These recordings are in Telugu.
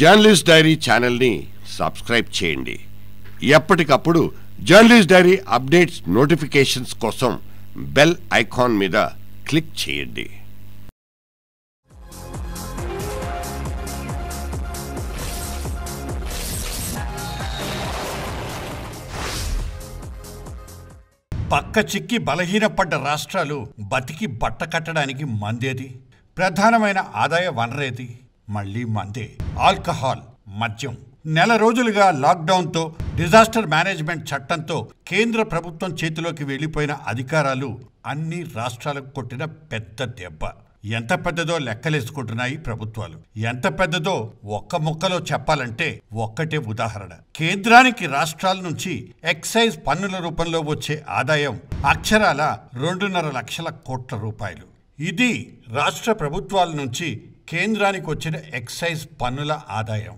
జర్నలిస్ట్ డైరీ ఛానల్ని సబ్స్క్రైబ్ చేయండి ఎప్పటికప్పుడు జర్నలిస్ట్ డైరీ అప్డేట్స్ నోటిఫికేషన్స్ కోసం బెల్ ఐకాన్ మీద క్లిక్ చేయండి పక్క చిక్కి బలహీనపడ్డ రాష్ట్రాలు బతికి బట్ట కట్టడానికి మందేది ప్రధానమైన ఆదాయ వనరేది మళ్ళీ మందే ఆల్కహాల్ మద్యం నెల రోజులుగా లాక్డౌన్తో డిజాస్టర్ మేనేజ్మెంట్ చట్టంతో కేంద్ర ప్రభుత్వం చేతిలోకి వెళ్ళిపోయిన అధికారాలు అన్ని రాష్ట్రాలకు కొట్టిన పెద్ద దెబ్బ ఎంత పెద్దదో లెక్కలేసుకుంటున్నాయి ప్రభుత్వాలు ఎంత పెద్దదో ఒక్క ముక్కలో చెప్పాలంటే ఒక్కటే ఉదాహరణ కేంద్రానికి రాష్ట్రాల నుంచి ఎక్సైజ్ పన్నుల రూపంలో వచ్చే ఆదాయం అక్షరాల రెండున్నర లక్షల కోట్ల రూపాయలు ఇది రాష్ట్ర ప్రభుత్వాల నుంచి కేంద్రానికి వచ్చిన ఎక్సైజ్ పన్నుల ఆదాయం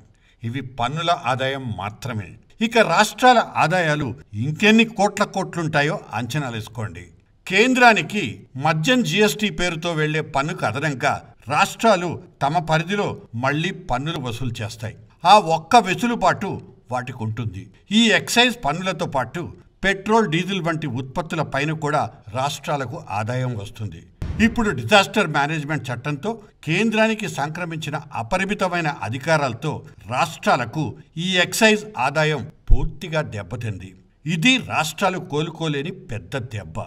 ఇవి పన్నుల ఆదాయం మాత్రమే ఇక రాష్ట్రాల ఆదాయాలు ఇంకెన్ని కోట్ల కోట్లుంటాయో అంచనాలు వేసుకోండి కేంద్రానికి మద్యం జీఎస్టీ పేరుతో వెళ్లే పన్నుకు అదనంగా రాష్ట్రాలు తమ పరిధిలో మళ్లీ పన్నులు వసూలు చేస్తాయి ఆ ఒక్క వెసులుబాటు వాటికి ఉంటుంది ఈ ఎక్సైజ్ పన్నులతో పాటు పెట్రోల్ డీజిల్ వంటి ఉత్పత్తుల పైన కూడా రాష్ట్రాలకు ఆదాయం వస్తుంది ఇప్పుడు డిజాస్టర్ మేనేజ్మెంట్ చట్టంతో కేంద్రానికి సంక్రమించిన అపరిమితమైన అధికారాలతో రాష్ట్రాలకు ఈ ఎక్సైజ్ ఆదాయం పూర్తిగా దెబ్బతింది ఇది రాష్ట్రాలు కోలుకోలేని పెద్ద దెబ్బ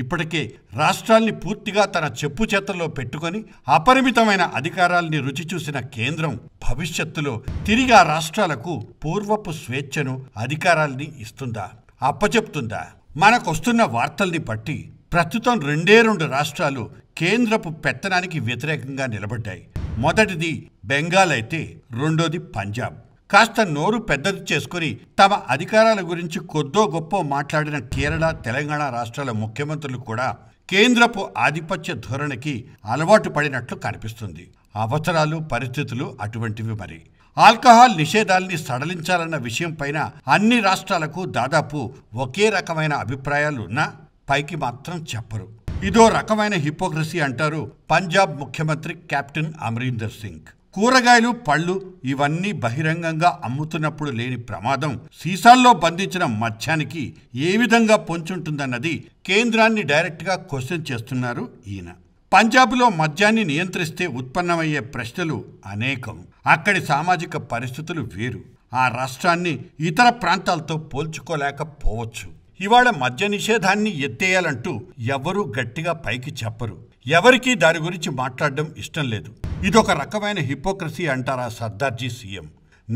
ఇప్పటికే రాష్ట్రాల్ని పూర్తిగా తన చెప్పు చేతల్లో పెట్టుకొని అపరిమితమైన అధికారాల్ని రుచి చూసిన కేంద్రం భవిష్యత్తులో తిరిగి ఆ రాష్ట్రాలకు పూర్వపు స్వేచ్ఛను అధికారాల్ని ఇస్తుందా అప్పచెప్తుందా మనకొస్తున్న వార్తల్ని బట్టి ప్రస్తుతం రెండే రెండు రాష్ట్రాలు కేంద్రపు పెత్తనానికి వ్యతిరేకంగా నిలబడ్డాయి మొదటిది బెంగాల్ అయితే రెండోది పంజాబ్ కాస్త నోరు పెద్దది చేసుకుని తమ అధికారాల గురించి కొద్దో గొప్ప మాట్లాడిన కేరళ తెలంగాణ రాష్ట్రాల ముఖ్యమంత్రులు కూడా కేంద్రపు ఆధిపత్య ధోరణికి అలవాటు పడినట్లు కనిపిస్తుంది అవసరాలు పరిస్థితులు అటువంటివి మరి ఆల్కహాల్ నిషేధాల్ని సడలించాలన్న విషయంపైన అన్ని రాష్ట్రాలకు దాదాపు ఒకే రకమైన అభిప్రాయాలు ఉన్నా పైకి మాత్రం చెప్పరు ఇదో రకమైన హిపోక్రసీ అంటారు పంజాబ్ ముఖ్యమంత్రి కెప్టెన్ అమరీందర్ సింగ్ కూరగాయలు పళ్ళు ఇవన్నీ బహిరంగంగా అమ్ముతున్నప్పుడు లేని ప్రమాదం సీసాల్లో బంధించిన మత్స్యానికి ఏ విధంగా పొంచుంటుందన్నది కేంద్రాన్ని డైరెక్ట్గా క్వశ్చన్ చేస్తున్నారు ఈయన పంజాబ్లో మద్యాన్ని నియంత్రిస్తే ఉత్పన్నమయ్యే ప్రశ్నలు అనేకం అక్కడి సామాజిక పరిస్థితులు వేరు ఆ రాష్ట్రాన్ని ఇతర ప్రాంతాలతో పోల్చుకోలేకపోవచ్చు ఇవాళ మద్య నిషేధాన్ని ఎత్తేయాలంటూ ఎవ్వరూ గట్టిగా పైకి చెప్పరు ఎవరికీ దాని గురించి మాట్లాడడం ఇష్టం లేదు ఇదొక రకమైన హిపోక్రసీ అంటారా సర్దార్జీ సీఎం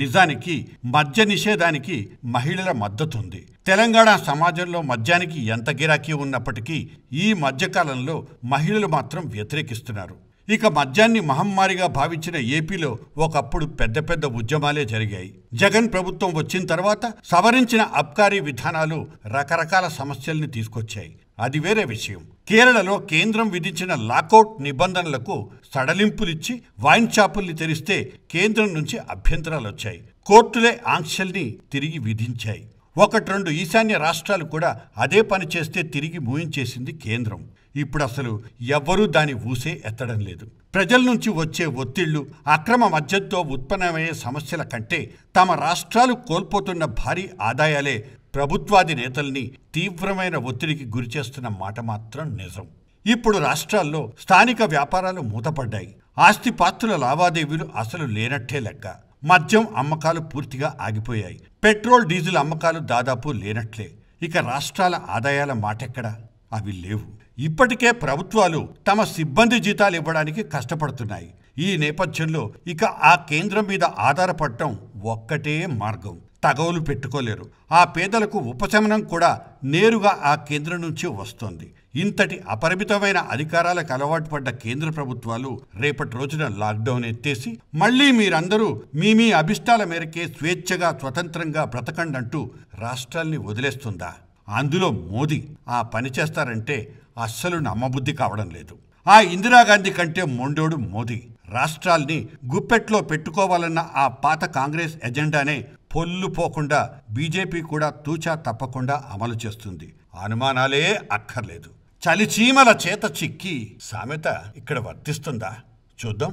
నిజానికి మద్య నిషేధానికి మహిళల మద్దతు ఉంది తెలంగాణ సమాజంలో మద్యానికి ఎంత గిరాకీ ఉన్నప్పటికీ ఈ మధ్యకాలంలో మహిళలు మాత్రం వ్యతిరేకిస్తున్నారు ఇక మద్యాన్ని మహమ్మారిగా భావించిన ఏపీలో ఒకప్పుడు పెద్ద పెద్ద ఉద్యమాలే జరిగాయి జగన్ ప్రభుత్వం వచ్చిన తర్వాత సవరించిన అబ్కారీ విధానాలు రకరకాల సమస్యల్ని తీసుకొచ్చాయి అది వేరే విషయం కేరళలో కేంద్రం విధించిన లాకౌట్ నిబంధనలకు సడలింపులిచ్చి వైన్ షాపుల్ని తెరిస్తే కేంద్రం నుంచి అభ్యంతరాలు వచ్చాయి కోర్టులే ఆంక్షల్ని తిరిగి విధించాయి ఒకటి రెండు ఈశాన్య రాష్ట్రాలు కూడా అదే పని చేస్తే తిరిగి మూయించేసింది కేంద్రం ఇప్పుడు అసలు ఎవ్వరూ దాని ఊసే ఎత్తడం లేదు ప్రజల నుంచి వచ్చే ఒత్తిళ్లు అక్రమ మద్యంతో ఉత్పన్నమయ్యే సమస్యల కంటే తమ రాష్ట్రాలు కోల్పోతున్న భారీ ఆదాయాలే ప్రభుత్వాది నేతల్ని తీవ్రమైన ఒత్తిడికి గురిచేస్తున్న మాట మాత్రం నిజం ఇప్పుడు రాష్ట్రాల్లో స్థానిక వ్యాపారాలు మూతపడ్డాయి ఆస్తిపాస్తుల లావాదేవీలు అసలు లేనట్టే లెక్క మద్యం అమ్మకాలు పూర్తిగా ఆగిపోయాయి పెట్రోల్ డీజిల్ అమ్మకాలు దాదాపు లేనట్లే ఇక రాష్ట్రాల ఆదాయాల మాటెక్కడా అవి లేవు ఇప్పటికే ప్రభుత్వాలు తమ సిబ్బంది జీతాలు ఇవ్వడానికి కష్టపడుతున్నాయి ఈ నేపథ్యంలో ఇక ఆ కేంద్రం మీద ఆధారపడటం ఒక్కటే మార్గం తగవులు పెట్టుకోలేరు ఆ పేదలకు ఉపశమనం కూడా నేరుగా ఆ కేంద్రం నుంచి వస్తోంది ఇంతటి అపరిమితమైన అధికారాలకు అలవాటు పడ్డ కేంద్ర ప్రభుత్వాలు రేపటి రోజున లాక్డౌన్ ఎత్తేసి మళ్లీ మీరందరూ మీ మీ అభిష్టాల మేరకే స్వేచ్ఛగా స్వతంత్రంగా బ్రతకండి అంటూ రాష్ట్రాల్ని వదిలేస్తుందా అందులో మోదీ ఆ పని చేస్తారంటే అస్సలు నమ్మబుద్ధి కావడం లేదు ఆ ఇందిరాగాంధీ కంటే మొండోడు మోదీ రాష్ట్రాల్ని గుప్పెట్లో పెట్టుకోవాలన్న ఆ పాత కాంగ్రెస్ ఎజెండానే పొల్లు పోకుండా బీజేపీ కూడా తూచా తప్పకుండా అమలు చేస్తుంది అనుమానాలే అక్కర్లేదు చలిచీమల చేత చిక్కి సామెత ఇక్కడ వర్తిస్తుందా చూద్దాం